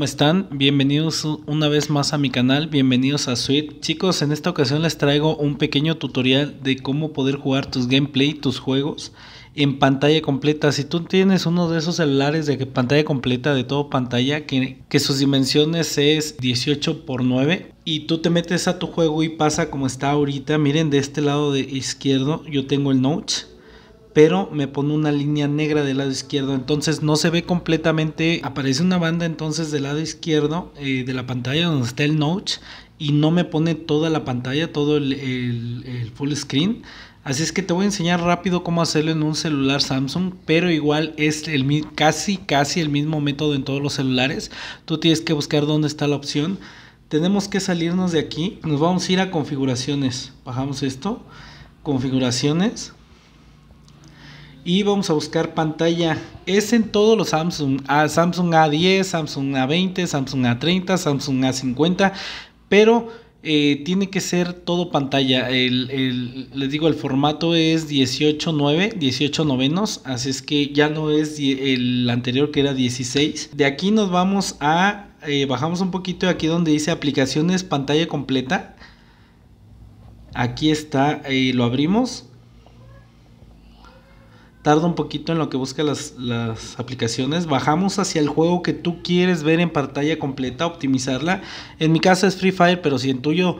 ¿Cómo están? Bienvenidos una vez más a mi canal, bienvenidos a Suite. Chicos, en esta ocasión les traigo un pequeño tutorial de cómo poder jugar tus gameplay, tus juegos en pantalla completa. Si tú tienes uno de esos celulares de pantalla completa, de todo pantalla, que, sus dimensiones es 18 por 9 y tú te metes a tu juego y pasa como está ahorita, miren de este lado de izquierdo yo tengo el notch pero me pone una línea negra del lado izquierdo, entonces no se ve completamente, aparece una banda entonces del lado izquierdo eh, de la pantalla donde está el notch y no me pone toda la pantalla, todo el, full screen. Así es que te voy a enseñar rápido cómo hacerlo en un celular Samsung, pero igual es el, casi, casi el mismo método en todos los celulares. Tú tienes que buscar dónde está la opción. Tenemos que salirnos de aquí. Nos vamos a ir a configuraciones. Bajamos esto. Configuraciones. Y vamos a buscar pantalla. Es en todos los Samsung. A Samsung A10, Samsung A20, Samsung A30, Samsung A50. Pero eh, tiene que ser todo pantalla. les digo, el formato es 18.9, 18 novenos. Así es que ya no es el anterior que era 16. De aquí nos vamos a... Eh, bajamos un poquito aquí donde dice aplicaciones pantalla completa. Aquí está, eh, lo abrimos tarda un poquito en lo que busca las, aplicaciones. Bajamos hacia el juego que tú quieres ver en pantalla completa, optimizarla. En mi casa es Free Fire, pero si en tuyo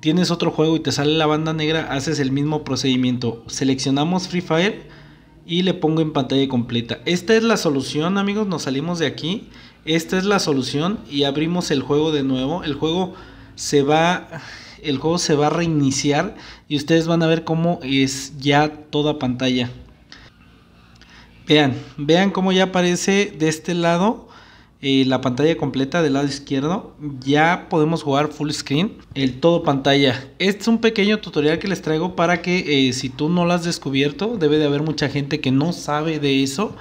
tienes otro juego y te sale la banda negra, haces el mismo procedimiento. Seleccionamos Free Fire y le pongo en pantalla completa. Esta es la solución, amigos. Nos salimos de aquí. Esta es la solución y abrimos el juego de nuevo. El juego se va el juego se va a reiniciar y ustedes van a ver cómo es ya toda pantalla. Vean, vean cómo ya aparece de este lado eh, la pantalla completa del lado izquierdo. Ya podemos jugar full screen, el todo pantalla. Este es un pequeño tutorial que les traigo para que eh, si tú no lo has descubierto, debe de haber mucha gente que no sabe de eso.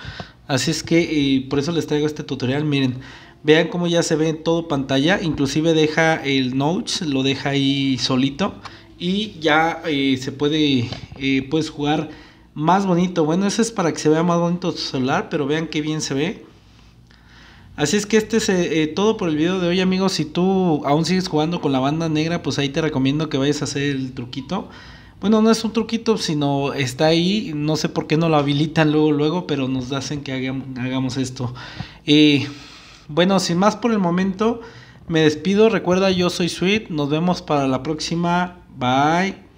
Así es que eh, por eso les traigo este tutorial. Miren, vean cómo ya se ve en todo pantalla. Inclusive deja el notch, lo deja ahí solito. Y ya se puede Puedes jugar más bonito. Bueno, ese es para que se vea más bonito tu celular, pero vean qué bien se ve. Así es que este es eh, eh, todo por el video de hoy, amigos. Si tú aún sigues jugando con la banda negra, pues ahí te recomiendo que vayas a hacer el truquito. Bueno, no es un truquito, sino está ahí. No sé por qué no lo habilitan luego, luego, pero nos hacen que hagamos, esto. Eh, bueno, sin más por el momento, me despido. Recuerda, yo soy Sweet. Nos vemos para la próxima. Bye.